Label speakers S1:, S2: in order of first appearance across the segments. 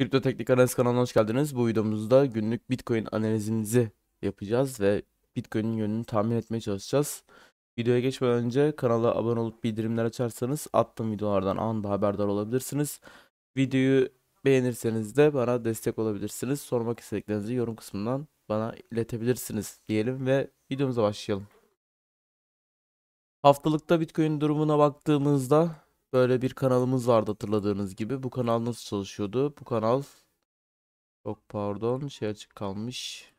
S1: Kripto Teknik Analiz kanalına hoş geldiniz. Bu videomuzda günlük Bitcoin analizimizi yapacağız ve Bitcoin'in yönünü tahmin etmeye çalışacağız. Videoya geçmeden önce kanala abone olup bildirimler açarsanız attığım videolardan anında haberdar olabilirsiniz. Videoyu beğenirseniz de bana destek olabilirsiniz. Sormak istediklerinizi yorum kısmından bana iletebilirsiniz diyelim ve videomuza başlayalım. Haftalıkta Bitcoin durumuna baktığımızda böyle bir kanalımız vardı hatırladığınız gibi. Bu kanal nasıl çalışıyordu? Bu kanal çok pardon şey açık kalmış.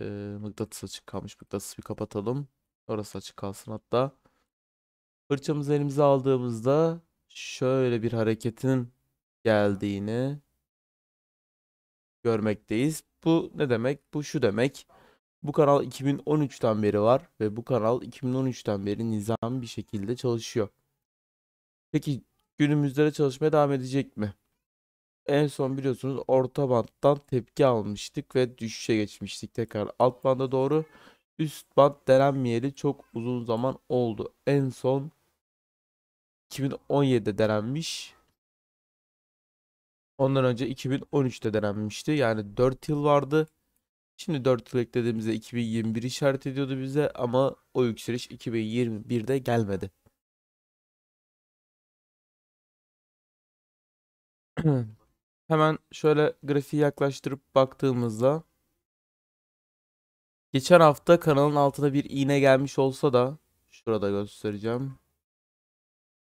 S1: Ee, mıknatıs açık kalmış. Mıknatısı bir kapatalım. Orası açık kalsın hatta. Fırçamızı elimize aldığımızda şöyle bir hareketin geldiğini görmekteyiz. Bu ne demek? Bu şu demek. Bu kanal 2013'ten beri var ve bu kanal 2013'ten beri nizam bir şekilde çalışıyor. Peki günümüzde de çalışmaya devam edecek mi? En son biliyorsunuz orta banttan tepki almıştık ve düşüşe geçmiştik tekrar alt banda doğru. Üst band denenmeyeli çok uzun zaman oldu. En son 2017'de denenmiş. Ondan önce 2013'te denenmişti. Yani 4 yıl vardı. Şimdi 4 yıl eklediğimizde 2021 işaret ediyordu bize ama o yükseliş 2021'de gelmedi. Hemen şöyle grafiği yaklaştırıp baktığımızda geçen hafta kanalın altına bir iğne gelmiş olsa da şurada göstereceğim.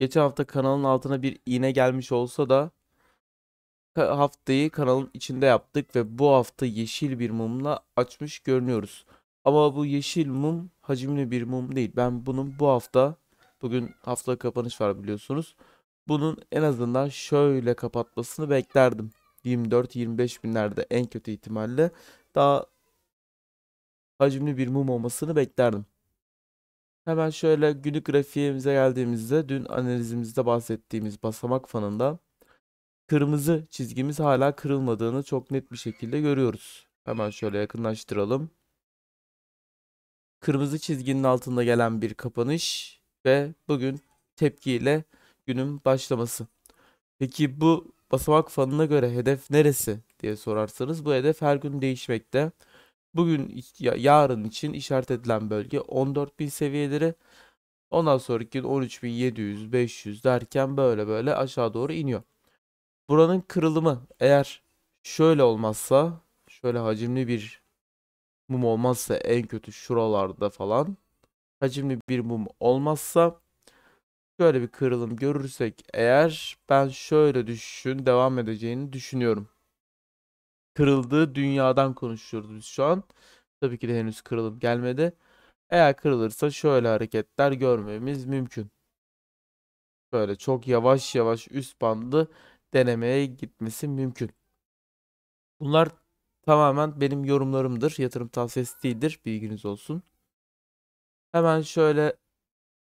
S1: Geçen hafta kanalın altına bir iğne gelmiş olsa da haftayı kanalın içinde yaptık ve bu hafta yeşil bir mumla açmış görünüyoruz. Ama bu yeşil mum hacimli bir mum değil. Ben bunun bu hafta bugün hafta kapanış var biliyorsunuz bunun en azından şöyle kapatmasını beklerdim. 24-25 binlerde en kötü ihtimalle daha hacimli bir mum olmasını beklerdim. Hemen şöyle günlük grafiğimize geldiğimizde dün analizimizde bahsettiğimiz basamak fanında kırmızı çizgimiz hala kırılmadığını çok net bir şekilde görüyoruz. Hemen şöyle yakınlaştıralım. Kırmızı çizginin altında gelen bir kapanış ve bugün tepkiyle günün başlaması. Peki bu basamak fanına göre hedef neresi diye sorarsanız bu hedef her gün değişmekte. Bugün yarın için işaret edilen bölge 14.000 seviyeleri. Ondan sonraki gün 13.700, 500 derken böyle böyle aşağı doğru iniyor. Buranın kırılımı eğer şöyle olmazsa, şöyle hacimli bir mum olmazsa en kötü şuralarda falan hacimli bir mum olmazsa Şöyle bir kırılım görürsek eğer ben şöyle düşün devam edeceğini düşünüyorum. Kırıldığı dünyadan konuşuyoruz biz şu an. Tabii ki de henüz kırılım gelmedi. Eğer kırılırsa şöyle hareketler görmemiz mümkün. Böyle çok yavaş yavaş üst bandı denemeye gitmesi mümkün. Bunlar tamamen benim yorumlarımdır. Yatırım tavsiyesi değildir. Bilginiz olsun. Hemen şöyle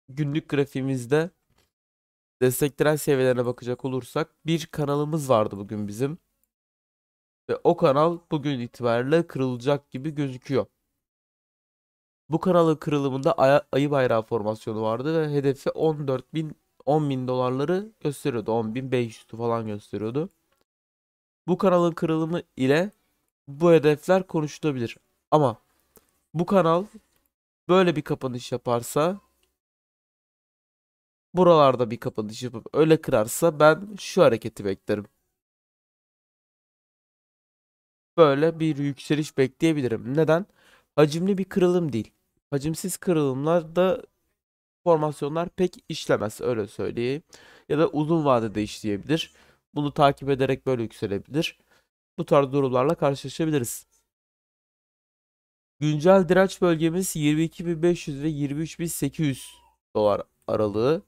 S1: günlük grafiğimizde Destekleyen seviyelerine bakacak olursak bir kanalımız vardı bugün bizim. Ve o kanal bugün itibariyle kırılacak gibi gözüküyor. Bu kanalın kırılımında ay ayı bayrağı formasyonu vardı ve hedefi 14 bin 10 bin dolarları gösteriyordu. 10 bin 500'ü falan gösteriyordu. Bu kanalın kırılımı ile bu hedefler konuşulabilir. Ama bu kanal böyle bir kapanış yaparsa buralarda bir kapanış yapıp öyle kırarsa ben şu hareketi beklerim. Böyle bir yükseliş bekleyebilirim. Neden? Hacimli bir kırılım değil. Hacimsiz kırılımlarda formasyonlar pek işlemez öyle söyleyeyim. Ya da uzun vadede işleyebilir. Bunu takip ederek böyle yükselebilir. Bu tarz durumlarla karşılaşabiliriz. Güncel direnç bölgemiz 22.500 ve 23.800 dolar aralığı.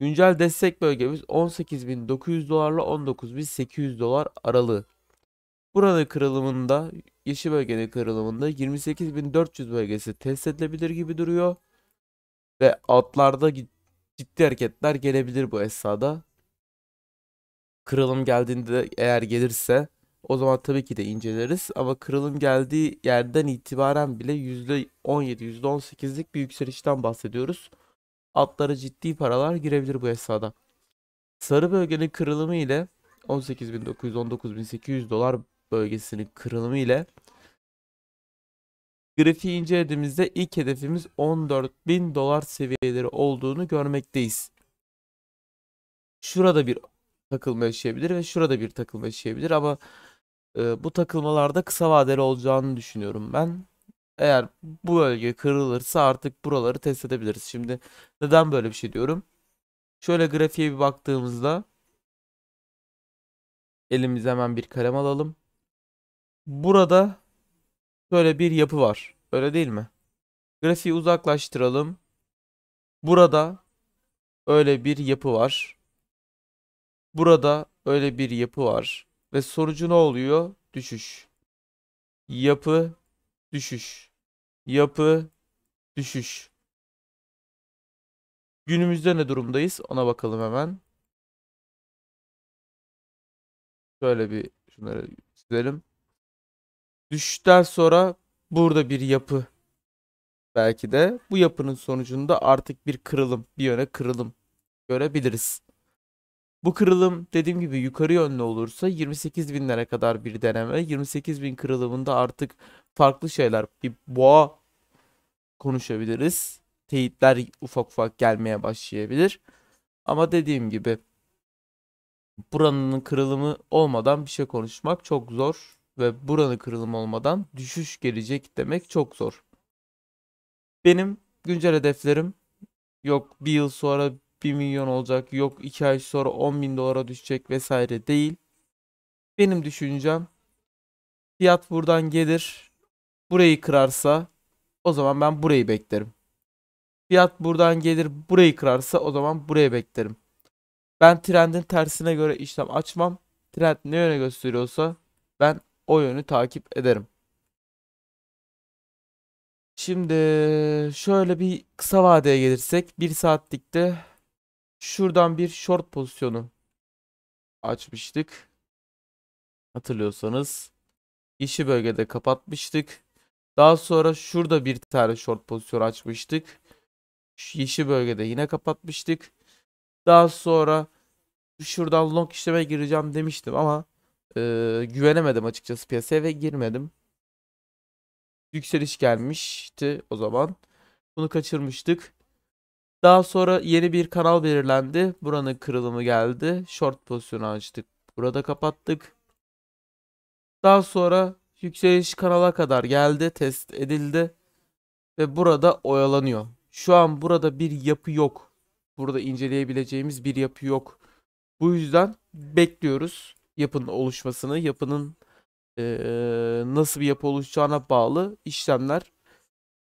S1: Güncel destek bölgemiz 18.900 dolarla 19.800 dolar aralığı. Buranın kırılımında, yeşil bölgenin kırılımında 28.400 bölgesi test edilebilir gibi duruyor. Ve altlarda ciddi hareketler gelebilir bu esnada. Kırılım geldiğinde eğer gelirse o zaman tabii ki de inceleriz ama kırılım geldiği yerden itibaren bile %17, %18'lik bir yükselişten bahsediyoruz altlara ciddi paralar girebilir bu esnada. Sarı bölgenin kırılımı ile 18.900-19.800 dolar bölgesinin kırılımı ile grafiği incelediğimizde ilk hedefimiz 14.000 dolar seviyeleri olduğunu görmekteyiz. Şurada bir takılma yaşayabilir ve şurada bir takılma yaşayabilir ama e, bu takılmalarda kısa vadeli olacağını düşünüyorum ben. Eğer bu bölge kırılırsa artık buraları test edebiliriz. Şimdi neden böyle bir şey diyorum? Şöyle grafiğe bir baktığımızda elimize hemen bir kalem alalım. Burada şöyle bir yapı var. Öyle değil mi? Grafiği uzaklaştıralım. Burada öyle bir yapı var. Burada öyle bir yapı var. Ve sonucu ne oluyor? Düşüş. Yapı düşüş yapı, düşüş. Günümüzde ne durumdayız? Ona bakalım hemen. Şöyle bir şunları çizelim. Düşüşten sonra burada bir yapı belki de bu yapının sonucunda artık bir kırılım, bir yöne kırılım görebiliriz. Bu kırılım dediğim gibi yukarı yönlü olursa 28 binlere kadar bir deneme. 28 bin kırılımında artık farklı şeyler. Bir boğa konuşabiliriz. Teyitler ufak ufak gelmeye başlayabilir. Ama dediğim gibi buranın kırılımı olmadan bir şey konuşmak çok zor ve buranın kırılımı olmadan düşüş gelecek demek çok zor. Benim güncel hedeflerim yok bir yıl sonra 1 milyon olacak yok 2 ay sonra 10 bin dolara düşecek vesaire değil. Benim düşüncem fiyat buradan gelir burayı kırarsa o zaman ben burayı beklerim. Fiyat buradan gelir burayı kırarsa o zaman burayı beklerim. Ben trendin tersine göre işlem açmam. Trend ne yöne gösteriyorsa ben o yönü takip ederim. Şimdi şöyle bir kısa vadeye gelirsek 1 saatlikte şuradan bir short pozisyonu açmıştık. Hatırlıyorsanız yeşil bölgede kapatmıştık. Daha sonra şurada bir tane short pozisyon açmıştık. Şu yeşil bölgede yine kapatmıştık. Daha sonra şuradan long işleme gireceğim demiştim ama e, güvenemedim açıkçası piyasaya ve girmedim. Yükseliş gelmişti o zaman. Bunu kaçırmıştık. Daha sonra yeni bir kanal belirlendi. Buranın kırılımı geldi. Short pozisyonu açtık. Burada kapattık. Daha sonra yükseliş kanala kadar geldi, test edildi ve burada oyalanıyor. Şu an burada bir yapı yok. Burada inceleyebileceğimiz bir yapı yok. Bu yüzden bekliyoruz yapının oluşmasını, yapının e, nasıl bir yapı oluşacağına bağlı işlemler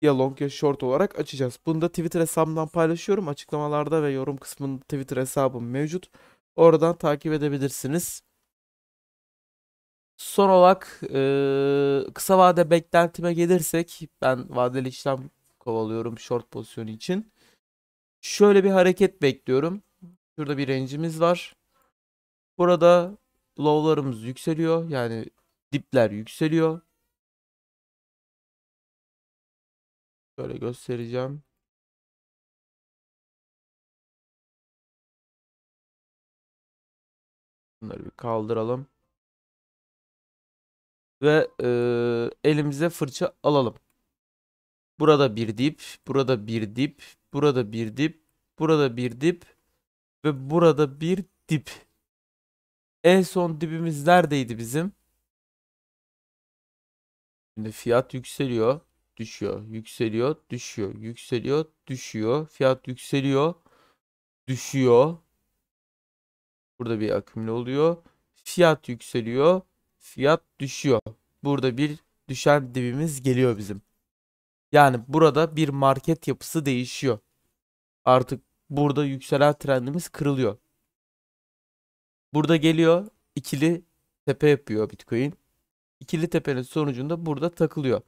S1: ya long ya short olarak açacağız. Bunu da Twitter hesabından paylaşıyorum. Açıklamalarda ve yorum kısmında Twitter hesabım mevcut. Oradan takip edebilirsiniz. Son olarak e, kısa vade beklentime gelirsek ben vadeli işlem kovalıyorum short pozisyonu için. Şöyle bir hareket bekliyorum. Şurada bir rencimiz var. Burada low'larımız yükseliyor. Yani dipler yükseliyor. Şöyle göstereceğim. Bunları bir kaldıralım. Ve e, elimize fırça alalım. Burada bir dip, burada bir dip, burada bir dip, burada bir dip ve burada bir dip. En son dibimiz neredeydi bizim? Şimdi fiyat yükseliyor, düşüyor, yükseliyor, düşüyor, yükseliyor, düşüyor. Fiyat yükseliyor, düşüyor. Burada bir akümle oluyor. Fiyat yükseliyor, fiyat düşüyor. Burada bir düşen dibimiz geliyor bizim. Yani burada bir market yapısı değişiyor. Artık burada yükselen trendimiz kırılıyor. Burada geliyor ikili tepe yapıyor Bitcoin. İkili tepenin sonucunda burada takılıyor.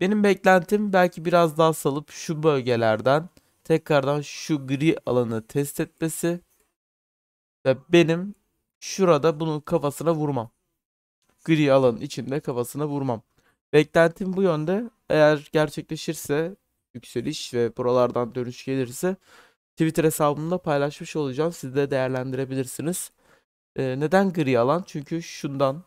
S1: Benim beklentim belki biraz daha salıp şu bölgelerden tekrardan şu gri alanı test etmesi ve benim şurada bunun kafasına vurmam gri alanın içinde kafasına vurmam. Beklentim bu yönde. Eğer gerçekleşirse yükseliş ve buralardan dönüş gelirse Twitter hesabımda paylaşmış olacağım. Siz de değerlendirebilirsiniz. Ee, neden gri alan? Çünkü şundan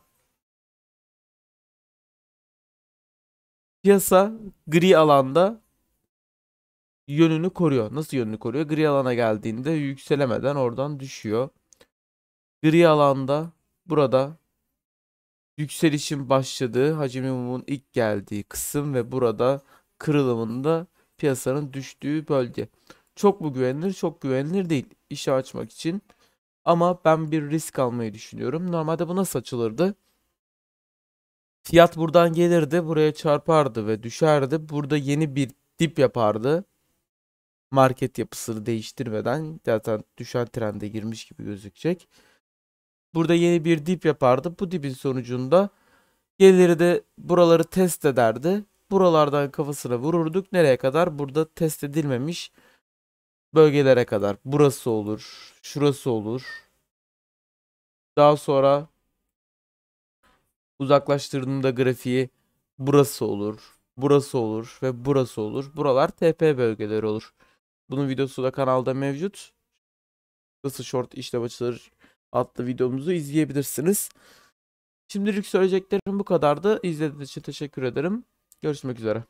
S1: piyasa gri alanda yönünü koruyor. Nasıl yönünü koruyor? Gri alana geldiğinde yükselemeden oradan düşüyor. Gri alanda burada yükselişin başladığı, hacimli mumun ilk geldiği kısım ve burada kırılımında piyasanın düştüğü bölge. Çok mu güvenilir? Çok güvenilir değil işe açmak için. Ama ben bir risk almayı düşünüyorum. Normalde bu nasıl açılırdı? Fiyat buradan gelirdi, buraya çarpardı ve düşerdi. Burada yeni bir dip yapardı. Market yapısını değiştirmeden zaten düşen trende girmiş gibi gözükecek. Burada yeni bir dip yapardı. Bu dipin sonucunda geliri de buraları test ederdi. Buralardan kafasına vururduk. Nereye kadar? Burada test edilmemiş bölgelere kadar. Burası olur. Şurası olur. Daha sonra uzaklaştırdığımda grafiği burası olur. Burası olur ve burası olur. Buralar TP bölgeleri olur. Bunun videosu da kanalda mevcut. Nasıl short işlem açılır adlı videomuzu izleyebilirsiniz. Şimdilik söyleyeceklerim bu kadardı. İzlediğiniz için teşekkür ederim. Görüşmek üzere.